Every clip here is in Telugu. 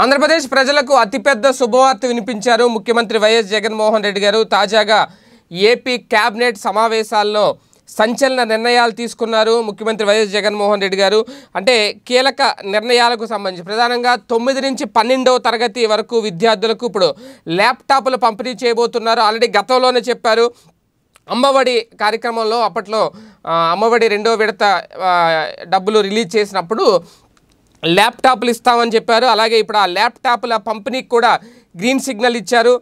ఆంధ్రప్రదేశ్ ప్రజలకు అతిపెద్ద శుభవార్త వినిపించారు ముఖ్యమంత్రి వైఎస్ జగన్మోహన్ రెడ్డి గారు తాజాగా ఏపీ క్యాబినెట్ సమావేశాల్లో సంచలన నిర్ణయాలు తీసుకున్నారు ముఖ్యమంత్రి వైఎస్ జగన్మోహన్ రెడ్డి గారు అంటే కీలక నిర్ణయాలకు సంబంధించి ప్రధానంగా తొమ్మిది నుంచి పన్నెండవ తరగతి వరకు విద్యార్థులకు ఇప్పుడు ల్యాప్టాప్లు పంపిణీ చేయబోతున్నారు ఆల్రెడీ గతంలోనే చెప్పారు అమ్మఒడి కార్యక్రమంలో అప్పట్లో అమ్మఒడి రెండో విడత డబ్బులు రిలీజ్ చేసినప్పుడు ల్యాప్టాప్లు ఇస్తామని చెప్పారు అలాగే ఇప్పుడు ఆ ల్యాప్టాప్ల పంపిణీకి కూడా గ్రీన్ సిగ్నల్ ఇచ్చారు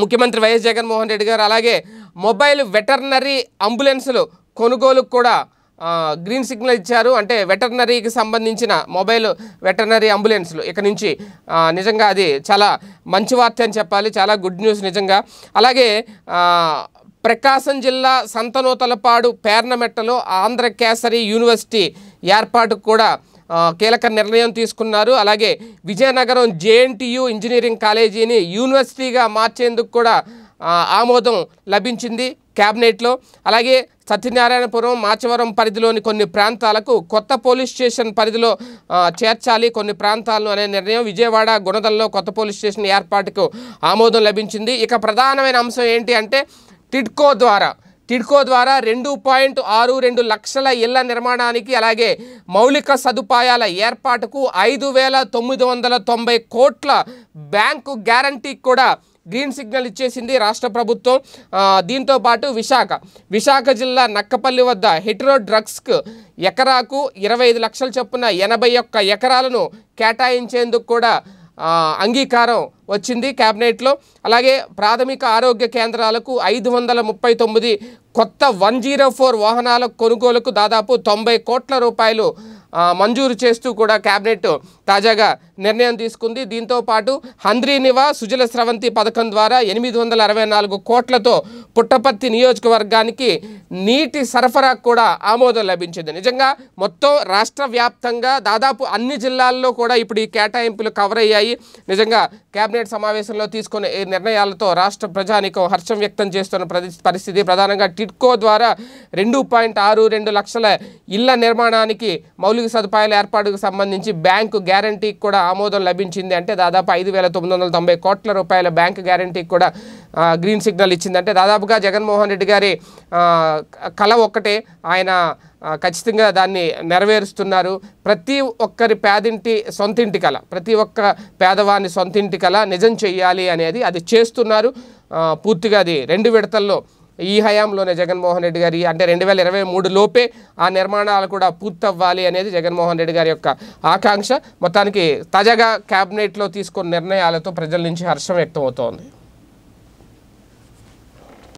ముఖ్యమంత్రి వైఎస్ జగన్మోహన్ రెడ్డి గారు అలాగే మొబైల్ వెటర్నరీ అంబులెన్సులు కొనుగోలుకు కూడా గ్రీన్ సిగ్నల్ ఇచ్చారు అంటే వెటర్నరీకి సంబంధించిన మొబైల్ వెటర్నరీ అంబులెన్స్లు ఇక నుంచి నిజంగా అది చాలా మంచి వార్త అని చెప్పాలి చాలా గుడ్ న్యూస్ నిజంగా అలాగే ప్రకాశం జిల్లా సంతనూతలపాడు పేర్నమెట్టలో ఆంధ్ర కేసరి యూనివర్సిటీ ఏర్పాటుకు కూడా కీలక నిర్ణయం తీసుకున్నారు అలాగే విజయనగరం జేఎన్టీయు ఇంజనీరింగ్ కాలేజీని యూనివర్సిటీగా మార్చేందుకు కూడా ఆమోదం లభించింది క్యాబినెట్లో అలాగే సత్యనారాయణపురం మాచవరం పరిధిలోని కొన్ని ప్రాంతాలకు కొత్త పోలీస్ స్టేషన్ పరిధిలో చేర్చాలి కొన్ని ప్రాంతాలను అనే నిర్ణయం విజయవాడ గుణదల్లో కొత్త పోలీస్ స్టేషన్ ఏర్పాటుకు ఆమోదం లభించింది ఇక ప్రధానమైన అంశం ఏంటి అంటే టిడ్కో ద్వారా టిడ్కో ద్వారా రెండు పాయింట్ ఆరు రెండు లక్షల ఇళ్ల నిర్మాణానికి అలాగే మౌలిక సదుపాయాల ఏర్పాటుకు ఐదు వేల తొమ్మిది వందల తొంభై కోట్ల బ్యాంకు గ్యారంటీకి కూడా గ్రీన్ సిగ్నల్ ఇచ్చేసింది రాష్ట్ర ప్రభుత్వం దీంతో పాటు విశాఖ విశాఖ జిల్లా నక్కపల్లి వద్ద హెట్రో డ్రగ్స్కు ఎకరాకు ఇరవై లక్షల చొప్పున ఎనభై ఎకరాలను కేటాయించేందుకు కూడా అంగీకారం వచ్చింది క్యాబినెట్లో అలాగే ప్రాథమిక ఆరోగ్య కేంద్రాలకు ఐదు వందల ముప్పై తొమ్మిది కొత్త వన్ జీరో ఫోర్ వాహనాల కొనుగోలుకు దాదాపు తొంభై కోట్ల రూపాయలు మంజూరు చేస్తూ కూడా కేబినెట్ తాజాగా నిర్ణయం తీసుకుంది దీంతో పాటు హంద్రీనివా సుజల స్రవంతి పథకం ద్వారా ఎనిమిది వందల అరవై నాలుగు కోట్లతో పుట్టపర్తి నియోజకవర్గానికి నీటి సరఫరా కూడా ఆమోదం లభించింది నిజంగా మొత్తం రాష్ట్ర వ్యాప్తంగా దాదాపు అన్ని జిల్లాల్లో కూడా ఇప్పుడు ఈ కేటాయింపులు కవర్ అయ్యాయి నిజంగా కేబినెట్ సమావేశంలో తీసుకునే నిర్ణయాలతో రాష్ట్ర ప్రజానికం హర్షం వ్యక్తం చేస్తున్న పరిస్థితి ప్రధానంగా టిట్కో ద్వారా రెండు లక్షల ఇళ్ల నిర్మాణానికి మౌలిక మౌలిక సదుపాయాల ఏర్పాటుకు సంబంధించి బ్యాంకు గ్యారంటీకి కూడా ఆమోదం లభించింది అంటే దాదాపు ఐదు వేల తొమ్మిది వందల తొంభై కోట్ల రూపాయల బ్యాంకు గ్యారంటీకి కూడా గ్రీన్ సిగ్నల్ ఇచ్చిందంటే దాదాపుగా జగన్మోహన్ రెడ్డి గారి కళ ఒక్కటే ఆయన ఖచ్చితంగా దాన్ని నెరవేరుస్తున్నారు ప్రతి ఒక్కరి పేదింటి సొంతింటి కళ ప్రతి ఒక్క పేదవాని సొంతింటి కళ నిజం చెయ్యాలి అనేది అది చేస్తున్నారు పూర్తిగా అది రెండు విడతల్లో ఈ హయాంలోనే జగన్మోహన్ రెడ్డి గారి అంటే రెండు వేల ఇరవై మూడు లోపే ఆ నిర్మాణాలు కూడా పూర్తవ్వాలి అనేది జగన్మోహన్ రెడ్డి గారి యొక్క ఆకాంక్ష మొత్తానికి తాజాగా క్యాబినెట్లో తీసుకున్న నిర్ణయాలతో ప్రజల నుంచి హర్షం వ్యక్తం అవుతోంది